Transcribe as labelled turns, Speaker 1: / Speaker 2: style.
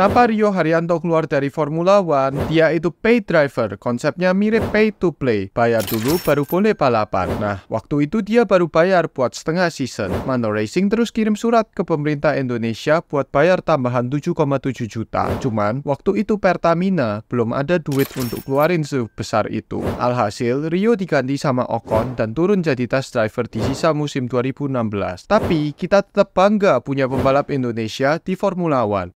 Speaker 1: Kenapa Rio Haryanto keluar dari Formula One? Dia itu pay driver, konsepnya mirip pay to play. Bayar dulu baru boleh balapan. Nah, waktu itu dia baru bayar buat setengah season. Mano Racing terus kirim surat ke pemerintah Indonesia buat bayar tambahan 7,7 juta. Cuman, waktu itu Pertamina belum ada duit untuk keluarin sebesar itu. Alhasil, Rio diganti sama Ocon dan turun jadi test driver di sisa musim 2016. Tapi, kita tetap bangga punya pembalap Indonesia di Formula One.